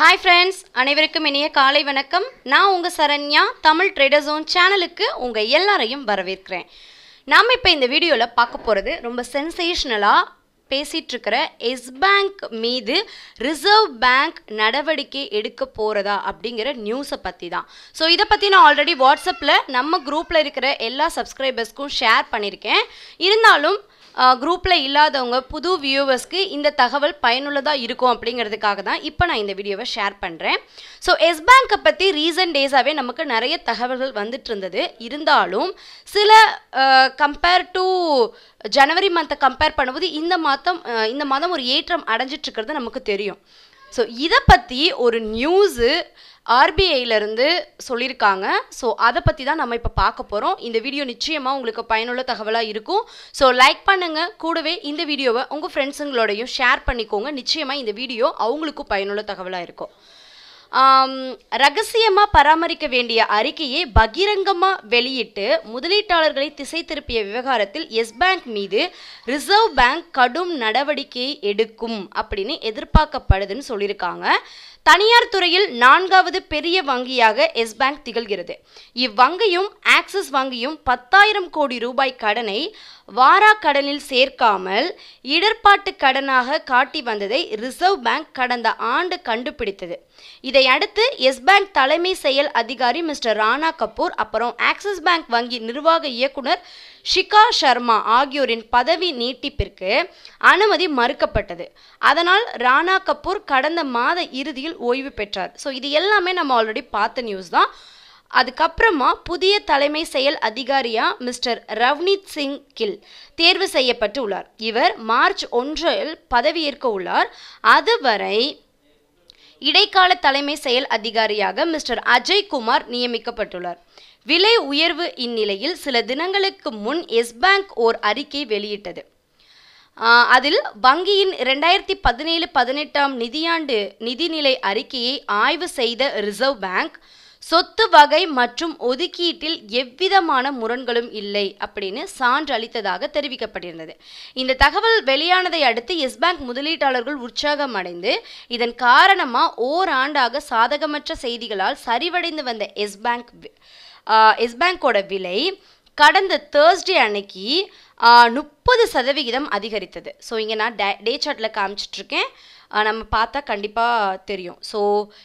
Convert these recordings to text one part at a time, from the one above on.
hi friends அனைவருக்கும் இனிய காலை வணக்கம் நான் உங்கள் சரண்யா தமிழ் ட்ரேடர்ஸோன் சேனலுக்கு உங்கள் எல்லாரையும் வரவேற்கிறேன் நாம் இப்போ இந்த வீடியோவில் பார்க்க போகிறது ரொம்ப சென்சேஷ்னலாக பேசிகிட்ருக்கிற எஸ் பேங்க் மீது ரிசர்வ் பேங்க் நடவடிக்கை எடுக்க போகிறதா அப்படிங்கிற நியூஸை பற்றி தான் ஸோ இதை பற்றி நான் ஆல்ரெடி வாட்ஸ்அப்பில் நம்ம குரூப்பில் இருக்கிற எல்லா சப்ஸ்கிரைபர்ஸ்க்கும் ஷேர் பண்ணியிருக்கேன் இருந்தாலும் குரூப்பில் இல்லாதவங்க புது வியூவர்ஸ்க்கு இந்த தகவல் பயனுள்ளதாக இருக்கும் அப்படிங்கிறதுக்காக தான் இப்போ நான் இந்த வீடியோவை ஷேர் பண்ணுறேன் ஸோ எஸ் பேங்க்கை பற்றி ரீசன்ட் டேஸாகவே நமக்கு நிறைய தகவல்கள் வந்துட்டு இருந்தது இருந்தாலும் சில கம்பேர் டு ஜனவரி மந்த்தை கம்பேர் பண்ணும்போது இந்த மாதம் இந்த மாதம் ஒரு ஏற்றம் அடைஞ்சிட்ருக்கிறது நமக்கு தெரியும் ஸோ இதை பற்றி ஒரு நியூஸு ஆர்பிஐலேருந்து சொல்லியிருக்காங்க ஸோ அதை பற்றி தான் நம்ம இப்போ பார்க்க போகிறோம் இந்த வீடியோ நிச்சயமாக உங்களுக்கு பயனுள்ள தகவலாக இருக்கும் ஸோ லைக் பண்ணுங்கள் கூடவே இந்த வீடியோவை உங்கள் ஃப்ரெண்ட்ஸுங்களோடையும் ஷேர் பண்ணிக்கோங்க நிச்சயமாக இந்த வீடியோ அவங்களுக்கும் பயனுள்ள தகவலாக இருக்கும் ரகசியமாக பராமரிக்க வேண்டிய அறிக்கையை பகிரங்கமாக வெளியிட்டு முதலீட்டாளர்களை திசை திருப்பிய விவகாரத்தில் எஸ் பேங்க் மீது ரிசர்வ் பேங்க் கடும் நடவடிக்கையை எடுக்கும் அப்படின்னு எதிர்பார்க்கப்படுதுன்னு சொல்லியிருக்காங்க தனியார் துறையில் நான்காவது பெரிய வங்கியாக எஸ் பேங்க் திகழ்கிறது இவ்வங்கியும் ஆக்சிஸ் வங்கியும் பத்தாயிரம் கோடி ரூபாய் கடனை வாராக்கடனில் சேர்க்காமல் இடர்பாட்டு கடனாக காட்டி வந்ததை ரிசர்வ் பேங்க் கடந்த ஆண்டு கண்டுபிடித்தது இதையடுத்து எஸ் பேங்க் தலைமை செயல் அதிகாரி மிஸ்டர் ராணா கபூர் அப்புறம் ஆக்சிஸ் பேங்க் வங்கி நிர்வாக இயக்குனர் ஷிகா சர்மா ஆகியோரின் பதவி நீட்டிப்பிற்கு அனுமதி மறுக்கப்பட்டது அதனால் ராணா கபூர் கடந்த மாத இறுதியில் ஓய்வு பெற்றார் ஸோ இது எல்லாமே நம்ம ஆல்ரெடி பார்த்த நியூஸ் தான் அதுக்கப்புறமா புதிய தலைமை செயல் அதிகாரியாக மிஸ்டர் ரவ்னீத் சிங் கில் தேர்வு செய்யப்பட்டு உள்ளார் இவர் மார்ச் ஒன்றில் பதவியேற்க உள்ளார் அதுவரை இடைக்கால தலைமை செயல் அதிகாரியாக மிஸ்டர் அஜய் குமார் நியமிக்கப்பட்டுள்ளார் விலை உயர்வு இந்நிலையில் சில தினங்களுக்கு முன் எஸ் பேங்க் ஓர் அறிக்கை வெளியிட்டது அதில் வங்கியின் இரண்டாயிரத்தி பதினேழு பதினெட்டாம் நிதியாண்டு நிதிநிலை அறிக்கையை ஆய்வு செய்த ரிசர்வ் பேங்க் சொத்து வகை மற்றும் ஒதுக்கீட்டில் எவ்விதமான முரண்களும் இல்லை அப்படின்னு சான்று அளித்ததாக தெரிவிக்கப்பட்டிருந்தது இந்த தகவல் வெளியானதை அடுத்து எஸ் பேங்க் முதலீட்டாளர்கள் உற்சாகம் அடைந்து இதன் காரணமாக ஓராண்டாக சாதகமற்ற செய்திகளால் சரிவடைந்து வந்த எஸ் பேங்க் எஸ் பேங்கோட விலை கடந்த தேர்ஸ்டே அன்னைக்கு முப்பது சதவிகிதம் அதிகரித்தது ஸோ இங்கே நான் டே டே சார்ட்டில் காமிச்சிட்ருக்கேன் நம்ம பார்த்தா கண்டிப்பாக தெரியும் ஸோ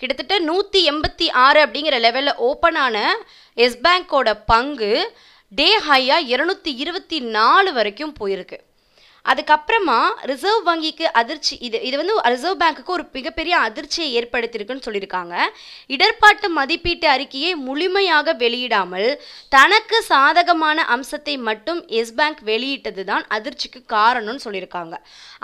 கிட்டத்தட்ட நூற்றி எண்பத்தி ஆறு அப்படிங்கிற லெவலில் ஓப்பனான எஸ் பேங்கோட பங்கு டே ஹையாக இருநூத்தி இருபத்தி நாலு வரைக்கும் போயிருக்கு அதுக்கப்புறமா ரிசர்வ் வங்கிக்கு அதிர்ச்சி இது இது வந்து ரிசர்வ் பேங்க்குக்கு ஒரு மிகப்பெரிய அதிர்ச்சியை ஏற்படுத்தியிருக்குன்னு சொல்லியிருக்காங்க இடர்பாட்டு மதிப்பீட்டு அறிக்கையை முழுமையாக வெளியிடாமல் தனக்கு சாதகமான அம்சத்தை மட்டும் எஸ் பேங்க் வெளியிட்டது தான் அதிர்ச்சிக்கு காரணம்னு சொல்லியிருக்காங்க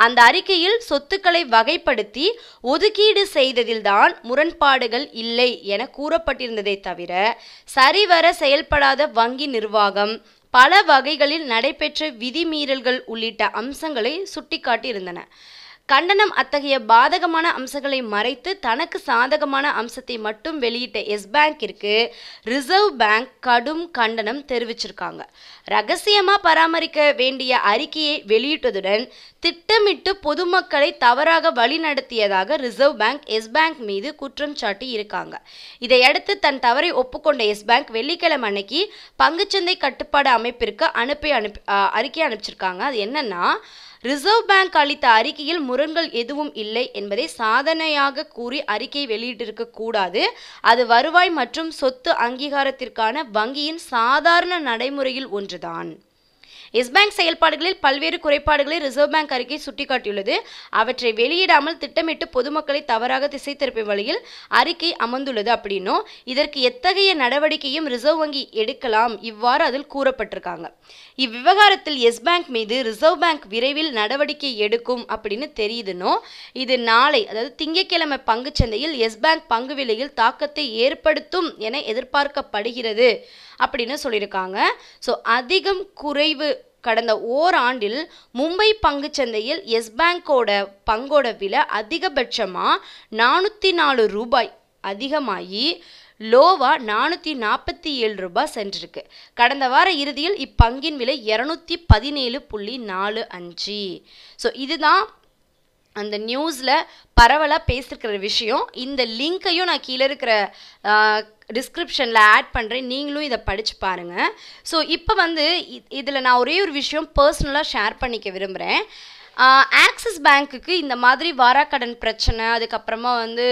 அந்த அறிக்கையில் சொத்துக்களை வகைப்படுத்தி ஒதுக்கீடு செய்ததில்தான் முரண்பாடுகள் இல்லை என கூறப்பட்டிருந்ததை தவிர சரிவர செயல்படாத வங்கி நிர்வாகம் பல வகைகளில் நடைபெற்ற விதிமீறல்கள் உள்ளிட்ட அம்சங்களை சுட்டிக்காட்டியிருந்தன கண்டனம் அத்தகைய பாதகமான அம்சங்களை மறைத்து தனக்கு சாதகமான அம்சத்தை மட்டும் வெளியிட்ட எஸ் பேங்கிற்கு ரிசர்வ் பேங்க் கடும் கண்டனம் தெரிவிச்சிருக்காங்க ரகசியமாக பராமரிக்க வேண்டிய அறிக்கையை வெளியிட்டதுடன் திட்டமிட்டு பொதுமக்களை தவறாக வழிநடத்தியதாக ரிசர்வ் பேங்க் எஸ் பேங்க் மீது குற்றம் சாட்டி இருக்காங்க இதையடுத்து தன் தவறை ஒப்புக்கொண்ட எஸ் பேங்க் வெள்ளிக்கிழமை அன்னைக்கு பங்குச்சந்தை கட்டுப்பாடு அமைப்பிற்கு அனுப்பி அனுப்பி அறிக்கை அனுப்பிச்சிருக்காங்க அது என்னன்னா ரிசர்வ் பேங்க் அளித்த அறிக்கையில் முரண்கள் எதுவும் இல்லை என்பதை சாதனையாக கூறி அறிக்கை வெளியிட்டிருக்க கூடாது அது வருவாய் மற்றும் சொத்து அங்கீகாரத்திற்கான வங்கியின் சாதாரண நடைமுறையில் ஒன்றுதான் எஸ் பேங்க் செயல்பாடுகளில் பல்வேறு குறைபாடுகளை ரிசர்வ் பேங்க் அறிக்கை சுட்டிக்காட்டியுள்ளது அவற்றை வெளியிடாமல் திட்டமிட்டு பொதுமக்களை தவறாக திசை திருப்பும் வழியில் அறிக்கை அமர்ந்துள்ளது அப்படின்னும் இதற்கு எத்தகைய நடவடிக்கையும் ரிசர்வ் வங்கி எடுக்கலாம் இவ்வாறு அதில் கூறப்பட்டிருக்காங்க இவ்விவகாரத்தில் எஸ் பேங்க் மீது ரிசர்வ் பேங்க் விரைவில் நடவடிக்கை எடுக்கும் அப்படின்னு தெரியுதுன்னோ இது நாளை அதாவது திங்கட்கிழமை பங்குச்சந்தையில் எஸ் பேங்க் பங்கு விலையில் தாக்கத்தை ஏற்படுத்தும் என எதிர்பார்க்கப்படுகிறது அப்படின்னு சொல்லியிருக்காங்க ஸோ அதிகம் குறைவு கடந்த ஓராண்டில் மும்பை பங்கு சந்தையில் எஸ் பேங்கோட பங்கோட விலை அதிகபட்சமாக நானூற்றி நாலு ரூபாய் அதிகமாகி லோவா நானூற்றி நாற்பத்தி ஏழு ரூபாய் சென்றிருக்கு கடந்த வார இறுதியில் இப்பங்கின் விலை இரநூத்தி பதினேழு புள்ளி நாலு அஞ்சு ஸோ இதுதான் அந்த நியூஸில் பரவலாக பேசியிருக்கிற விஷயம் இந்த லிங்க்கையும் நான் கீழே இருக்கிற டிஸ்கிரிப்ஷனில் ஆட் பண்ணுறேன் நீங்களும் இதை படித்து பாருங்கள் ஸோ இப்போ வந்து இதில் நான் ஒரே ஒரு விஷயம் பர்சனலாக ஷேர் பண்ணிக்க விரும்புகிறேன் ஆக்சிஸ் பேங்க்குக்கு இந்த மாதிரி வாராக்கடன் பிரச்சனை அதுக்கப்புறமா வந்து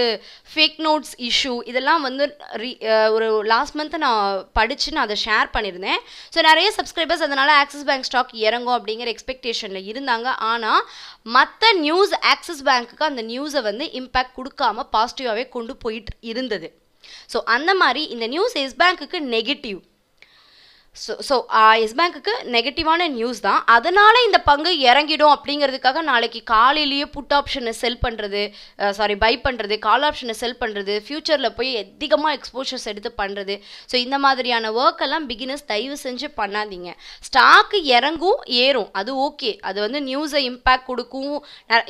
ஃபேக் நோட்ஸ் இஷ்யூ இதெல்லாம் வந்து ரீ ஒரு லாஸ்ட் மந்த்து நான் படித்து நான் அதை ஷேர் பண்ணியிருந்தேன் ஸோ நிறைய சப்ஸ்கிரைபர்ஸ் அதனால் ஆக்சிஸ் பேங்க் ஸ்டாக் இறங்கும் அப்படிங்கிற எக்ஸ்பெக்டேஷனில் இருந்தாங்க ஆனால் மற்ற நியூஸ் ஆக்சிஸ் பேங்க்குக்கு அந்த நியூஸை வந்து இம்பேக்ட் கொடுக்காமல் பாசிட்டிவாகவே கொண்டு போயிட்டு இருந்தது ஸோ அந்த மாதிரி இந்த நியூஸ் எஸ் பேங்க்குக்கு நெகட்டிவ் ஸோ ஸோ எஸ் பேங்க்குக்கு நெகட்டிவான நியூஸ் தான் அதனால் இந்த பங்கு இறங்கிடும் அப்படிங்கிறதுக்காக நாளைக்கு காலையிலேயே புட் ஆப்ஷனை செல் பண்ணுறது சாரி பை பண்ணுறது கால் ஆப்ஷனை செல் பண்ணுறது ஃப்யூச்சரில் போய் அதிகமாக எக்ஸ்போஷர்ஸ் எடுத்து பண்ணுறது ஸோ இந்த மாதிரியான ஒர்க் எல்லாம் பிகினஸ் தயவு செஞ்சு பண்ணாதீங்க ஸ்டாக்கு இறங்கும் ஏறும் அது ஓகே அது வந்து நியூஸை இம்பேக்ட் கொடுக்கும்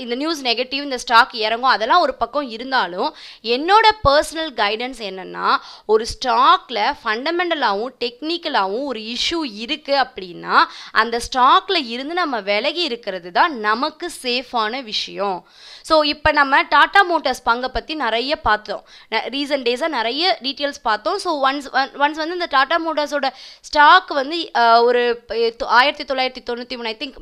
இந்த நியூஸ் நெகட்டிவ் இந்த ஸ்டாக் இறங்கும் அதெல்லாம் ஒரு பக்கம் இருந்தாலும் என்னோட பர்சனல் கைடன்ஸ் என்னென்னா ஒரு ஸ்டாக்ல ஃபண்டமெண்டலாகவும் டெக்னிக்கலாகவும் ஒரு இஷ்யூ இருக்குது அப்படின்னா அந்த ஸ்டாக்ல இருந்து நம்ம விலகி இருக்கிறது தான் நமக்கு சேஃபான விஷயம் ஸோ இப்போ நம்ம டாடா மோட்டார்ஸ் பங்கை பற்றி நிறைய பார்த்தோம் ரீசன்ட் டேஸாக நிறைய டீட்டெயில்ஸ் பார்த்தோம் ஸோ ஒன்ஸ் ஒன் ஒன்ஸ் வந்து இந்த டாடா மோட்டார்ஸோட ஸ்டாக் வந்து ஒரு ஆயிரத்தி தொள்ளாயிரத்தி தொண்ணூற்றி மூணு I think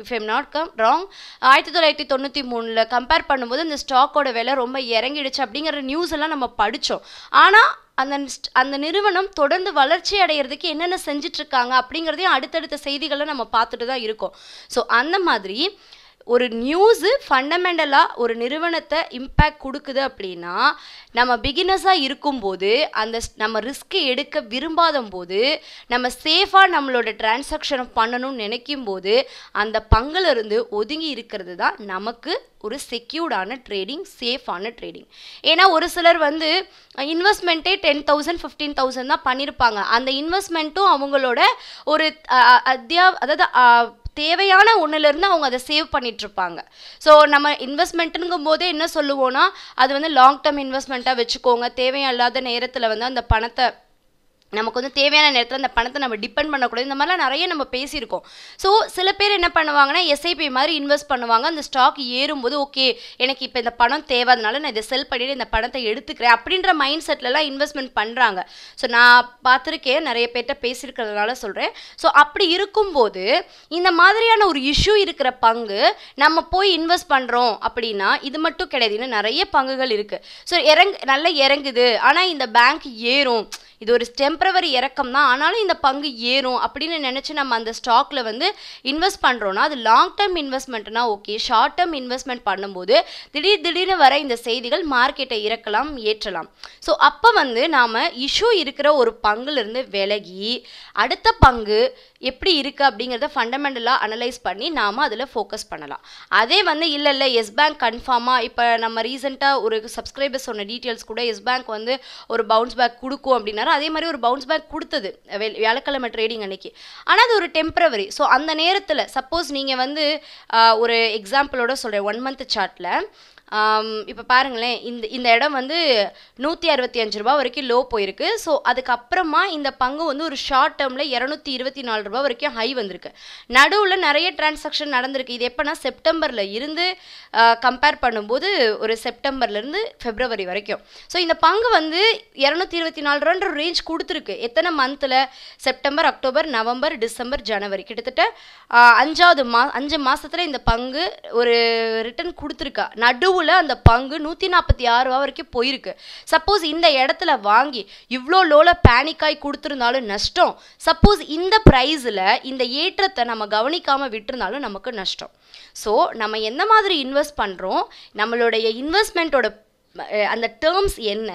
if I'm not come wrong ஆயிரத்தி தொள்ளாயிரத்தி தொண்ணூற்றி மூணில் கம்பேர் பண்ணும்போது இந்த ஸ்டாக்கோட விலை ரொம்ப இறங்கிடுச்சு அப்படிங்கிற நியூஸ் எல்லாம் நம்ம படித்தோம் ஆனால் அந்த அந்த நிறுவனம் தொடர்ந்து வளர்ச்சி அடையிறதுக்கு என்னென்ன செஞ்சிட்ருக்காங்க அப்படிங்கிறதையும் அடுத்தடுத்த செய்திகளை நம்ம பார்த்துட்டு தான் இருக்கோம் ஸோ அந்த மாதிரி ஒரு நியூஸு ஃபண்டமெண்டலாக ஒரு நிறுவனத்தை இம்பேக்ட் கொடுக்குது அப்படின்னா நம்ம பிகினஸாக இருக்கும்போது அந்த நம்ம ரிஸ்க்கு எடுக்க விரும்பாத போது நம்ம சேஃபாக நம்மளோட டிரான்சாக்ஷன் பண்ணணும்னு நினைக்கும் போது அந்த பங்கிலிருந்து ஒதுங்கி இருக்கிறது தான் நமக்கு ஒரு செக்யூர்டான ட்ரேடிங் சேஃபான ட்ரேடிங் ஏன்னா ஒரு சிலர் வந்து இன்வெஸ்ட்மெண்ட்டே டென் தௌசண்ட் ஃபிஃப்டீன் தௌசண்ட் தான் பண்ணியிருப்பாங்க அந்த இன்வெஸ்ட்மெண்ட்டும் அவங்களோட ஒரு அத்தியா அதாவது தேவையான ஒன்றுலேருந்து அவங்க அதை சேவ் பண்ணிகிட்ருப்பாங்க ஸோ நம்ம இன்வெஸ்ட்மெண்ட்டுங்கும் போதே என்ன சொல்லுவோன்னா அது வந்து லாங் டேர்ம் இன்வெஸ்ட்மெண்ட்டாக வச்சுக்கோங்க தேவையில்லாத நேரத்தில் வந்து அந்த பணத்தை நமக்கு வந்து தேவையான நேரத்தில் அந்த பணத்தை நம்ம டிபெண்ட் பண்ணக்கூடாது இந்த மாதிரிலாம் நிறைய நம்ம பேசியிருக்கோம் ஸோ சில பேர் என்ன பண்ணுவாங்கன்னா எஸ்ஐபி மாதிரி இன்வெஸ்ட் பண்ணுவாங்க அந்த ஸ்டாக் ஏறும்போது ஓகே எனக்கு இப்போ இந்த பணம் தேவை அதனால நான் இதை செல் பண்ணிட்டு இந்த பணத்தை எடுத்துக்கிறேன் அப்படின்ற மைண்ட் செட்லலாம் இன்வெஸ்ட்மெண்ட் பண்ணுறாங்க ஸோ நான் பார்த்துருக்கேன் நிறைய பேர்கிட்ட பேசியிருக்கிறதுனால சொல்கிறேன் ஸோ அப்படி இருக்கும்போது இந்த மாதிரியான ஒரு இஷ்யூ இருக்கிற பங்கு நம்ம போய் இன்வெஸ்ட் பண்ணுறோம் அப்படின்னா இது மட்டும் கிடையாது இன்னும் நிறைய பங்குகள் இருக்குது ஸோ இறங்கு நல்லா இறங்குது ஆனால் இந்த பேங்க் ஏறும் இது ஒரு ஸ்டெம் டெம்பரவரி இறக்கம் தான் ஆனாலும் இந்த பங்கு ஏறும் அப்படின்னு நினச்சி நம்ம அந்த ஸ்டாக்கில் வந்து இன்வெஸ்ட் பண்ணுறோன்னா அது லாங் டேர்ம் இன்வெஸ்ட்மெண்ட்னா ஓகே ஷார்ட் டேர்ம் இன்வெஸ்ட்மெண்ட் பண்ணும்போது திடீர் திடீர்னு வர இந்த செய்திகள் மார்க்கெட்டை இறக்கலாம் ஏற்றலாம் ஸோ அப்போ வந்து நாம் இஷ்யூ இருக்கிற ஒரு பங்குலேருந்து விலகி அடுத்த பங்கு எப்படி இருக்குது அப்படிங்கிறத ஃபண்டமெண்டலாக அனலைஸ் பண்ணி நாம் அதில் ஃபோக்கஸ் பண்ணலாம் அதே வந்து இல்லை இல்லை எஸ் பேங்க் கன்ஃபார்மாக இப்போ நம்ம ரீசெண்டாக ஒரு சப்ஸ்கிரைபர்ஸ் சொன்ன டீட்டெயில்ஸ் கூட எஸ் பேங்க் வந்து ஒரு பவுன்ஸ் பேக் கொடுக்கும் அப்படின்னாரு அதே மாதிரி ஒரு பவுன்ஸ் பேக் கொடுத்தது வியாழக்கிழமை ட்ரேடிங் அன்னைக்கு ஆனால் அது ஒரு டெம்ப்ரவரி ஸோ அந்த நேரத்தில் சப்போஸ் நீங்கள் வந்து ஒரு எக்ஸாம்பிளோட சொல்கிறேன் ஒன் மந்த் சார்ட்டில் இப்போ பாருங்களேன் இந்த இந்த இடம் வந்து நூற்றி அறுபத்தி அஞ்சு ரூபா வரைக்கும் லோ போயிருக்கு ஸோ அதுக்கப்புறமா இந்த பங்கு வந்து ஒரு ஷார்ட் டேர்மில் இரநூத்தி இருபத்தி நாலு ரூபா வரைக்கும் ஹை வந்திருக்கு நடுவில் நிறைய டிரான்சாக்ஷன் நடந்திருக்கு இது எப்போனா செப்டம்பரில் இருந்து கம்பேர் பண்ணும்போது ஒரு செப்டம்பர்லேருந்து ஃபெப்ரவரி வரைக்கும் ஸோ இந்த பங்கு வந்து இரநூத்தி இருபத்தி நாலு ரூபான்ற ரேஞ்ச் கொடுத்துருக்கு எத்தனை மந்தில் செப்டம்பர் அக்டோபர் நவம்பர் டிசம்பர் ஜனவரி கிட்டத்தட்ட அஞ்சாவது மா அஞ்சு மாதத்தில் இந்த பங்கு ஒரு ரிட்டர்ன் கொடுத்துருக்கா நடுவு ப்ளூவில் அந்த பங்கு நூற்றி நாற்பத்தி ஆறு ரூபா வரைக்கும் போயிருக்கு சப்போஸ் இந்த இடத்துல வாங்கி இவ்வளோ லோவில் பேனிக்காய் கொடுத்துருந்தாலும் நஷ்டம் சப்போஸ் இந்த ப்ரைஸில் இந்த ஏற்றத்தை நம்ம கவனிக்காமல் விட்டுருந்தாலும் நமக்கு நஷ்டம் ஸோ நம்ம எந்த மாதிரி இன்வெஸ்ட் பண்ணுறோம் நம்மளுடைய இன்வெஸ்ட்மெண்ட்டோட அந்த டேர்ம்ஸ் என்ன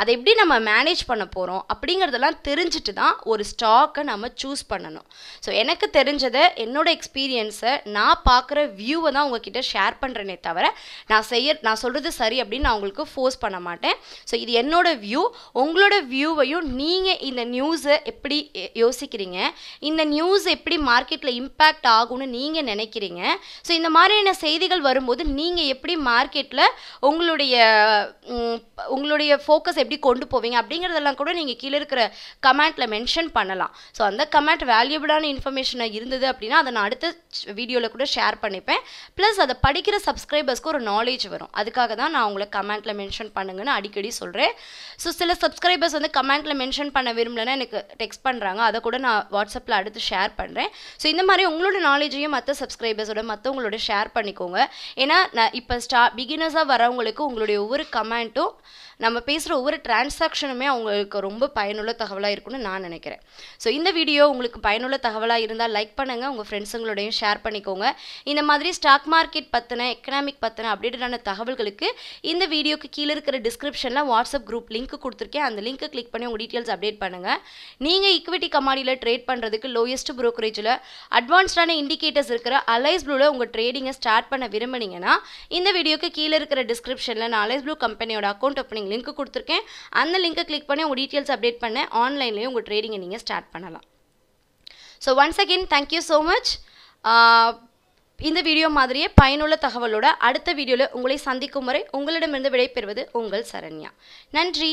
அதை எப்படி நம்ம மேனேஜ் பண்ண போகிறோம் அப்படிங்கிறதெல்லாம் தெரிஞ்சுட்டு தான் ஒரு ஸ்டாக்கை நம்ம சூஸ் பண்ணணும் ஸோ எனக்கு தெரிஞ்சதை என்னோடய எக்ஸ்பீரியன்ஸை நான் பார்க்குற வியூவை தான் உங்ககிட்ட ஷேர் பண்ணுறேனே தவிர நான் செய்ய நான் சொல்கிறது சரி அப்படின்னு நான் உங்களுக்கு ஃபோர்ஸ் பண்ண மாட்டேன் ஸோ இது என்னோடய வியூ உங்களோட வியூவையும் நீங்கள் இந்த நியூஸை எப்படி யோசிக்கிறீங்க இந்த நியூஸ் எப்படி மார்க்கெட்டில் இம்பேக்ட் ஆகும்னு நீங்கள் நினைக்கிறீங்க ஸோ இந்த மாதிரியான செய்திகள் வரும்போது நீங்கள் எப்படி மார்க்கெட்டில் உங்களுடைய உங்களுடைய ஃபோக்கஸ் எப்படி கொண்டு போவீங்க அப்படிங்கிறதெல்லாம் கூட நீங்கள் கீழே இருக்கிற கமெண்ட்டில் மென்ஷன் பண்ணலாம் ஸோ அந்த கமெண்ட் வேல்யூபிளான இன்ஃபர்மேஷன் இருந்தது அப்படின்னா அதை நான் அடுத்த வீடியோவில் கூட ஷேர் பண்ணிப்பேன் ப்ளஸ் அதை படிக்கிற சப்ஸ்கிரைபர்ஸ்க்கு ஒரு நாலேஜ் வரும் அதுக்காக தான் நான் உங்களை கமெண்ட்டில் மென்ஷன் பண்ணுங்கன்னு அடிக்கடி சொல்கிறேன் ஸோ சில சப்ஸ்கிரைபர்ஸ் வந்து கமெண்ட்டில் மென்ஷன் பண்ண விரும்பலன்னா எனக்கு டெக்ஸ்ட் பண்ணுறாங்க அதை கூட நான் வாட்ஸ்அப்பில் அடுத்து ஷேர் பண்ணுறேன் ஸோ இந்த மாதிரி உங்களோட நாலேஜையும் மற்ற சப்ஸ்கிரைபர்ஸோட மற்றவங்களோட ஷேர் பண்ணிக்கோங்க ஏன்னா நான் இப்போ ஸ்டா பிகினர்ஸாக வரவங்களுக்கு உங்களுடைய ஒவ்வொரு கமெண்ட்டும் நம்ம பேசுகிற ஒவ்வொரு டிரான்சாக்ஷனுமே அவங்களுக்கு ரொம்ப பயனுள்ள தகவலாக இருக்கும்னு நான் நினைக்கிறேன் ஸோ இந்த வீடியோ உங்களுக்கு பயனுள்ள தகவலாக இருந்தால் லைக் பண்ணுங்கள் உங்கள் ஃப்ரெண்ட்ஸுங்களோடையும் ஷேர் பண்ணிக்கோங்க இந்த மாதிரி ஸ்டாக் மார்க்கெட் பற்றின எக்கனாமிக் பற்றின அப்டேட்டடான தகவல்களுக்கு இந்த வீடியோக்கு கீழே இருக்கிற டிஸ்கிரிப்ஷனில் வாட்ஸ்அப் குரூப் லிங்க் கொடுத்துருக்கேன் அந்த லிங்க்கை கிளிக் பண்ணி உங்கள் டீட்டெயில்ஸ் அப்டேட் பண்ணுங்கள் நீங்கள் ஈக்விட்டி கமாடியில் ட்ரேட் பண்ணுறதுக்கு லோயஸ்ட் ப்ரோக்கரேஜில் அட்வான்ஸ்டான இண்டிகேட்டர்ஸ் இருக்கிற அலைஸ் ப்ளூவில் உங்கள் ட்ரேடிங்கை ஸ்டார்ட் பண்ண விரும்புனீங்கன்னா இந்த வீடியோக்கு கீழே இருக்கிற டிஸ்கிரிப்ஷனில் நான் அலைஸ் ப்ளூ கம்பெனியோட அக்கௌண்ட் ஓப்பனிங் லிங்க்கு கொடுத்துருக்கேன் அந்த லிங்க்கை கிளிக் பண்ணி உங்கள் டீட்டெயில்ஸ் அப்டேட் பண்ண ஆன்லைன்லேயும் உங்கள் ட்ரேடிங்கை நீங்கள் ஸ்டார்ட் பண்ணலாம் so once again thank you so much இந்த வீடியோ மாதிரியே பயனுள்ள தகவலோட அடுத்த வீடியோவில் உங்களை சந்திக்கும் வரை உங்களிடமிருந்து விடைபெறுவது உங்கள் சரண்யா நன்றி